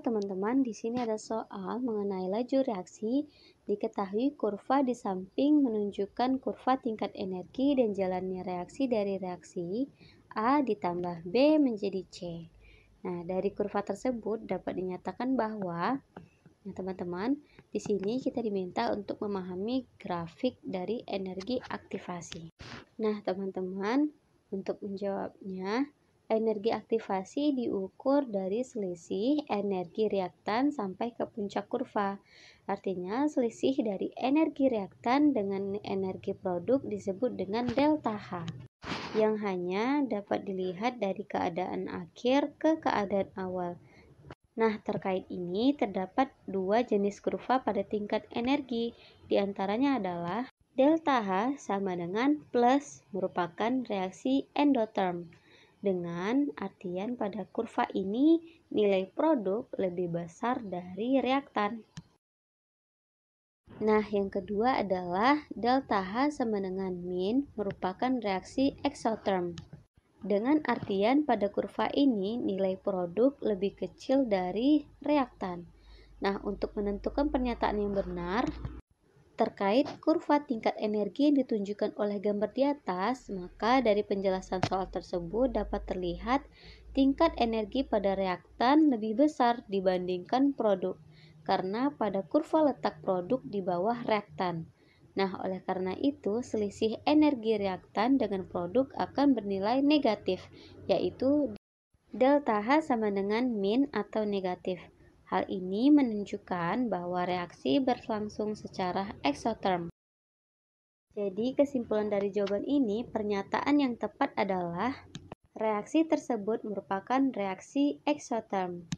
teman-teman, di sini ada soal mengenai laju reaksi. Diketahui kurva di samping menunjukkan kurva tingkat energi dan jalannya reaksi dari reaksi A ditambah B menjadi C. Nah, dari kurva tersebut dapat dinyatakan bahwa Nah, teman-teman, di sini kita diminta untuk memahami grafik dari energi aktivasi. Nah, teman-teman, untuk menjawabnya Energi aktivasi diukur dari selisih energi reaktan sampai ke puncak kurva. Artinya, selisih dari energi reaktan dengan energi produk disebut dengan delta H yang hanya dapat dilihat dari keadaan akhir ke keadaan awal. Nah, terkait ini terdapat dua jenis kurva pada tingkat energi, di antaranya adalah delta H sama dengan plus merupakan reaksi endoterm. Dengan artian pada kurva ini nilai produk lebih besar dari reaktan. Nah, yang kedua adalah delta H sama dengan min merupakan reaksi eksoterm. Dengan artian pada kurva ini nilai produk lebih kecil dari reaktan. Nah, untuk menentukan pernyataan yang benar, terkait kurva tingkat energi yang ditunjukkan oleh gambar di atas, maka dari penjelasan soal tersebut dapat terlihat tingkat energi pada reaktan lebih besar dibandingkan produk karena pada kurva letak produk di bawah reaktan. Nah, oleh karena itu, selisih energi reaktan dengan produk akan bernilai negatif, yaitu delta H sama dengan min atau negatif. Hal ini menunjukkan bahwa reaksi berlangsung secara eksoterm. Jadi, kesimpulan dari jawaban ini, pernyataan yang tepat adalah reaksi tersebut merupakan reaksi eksoterm.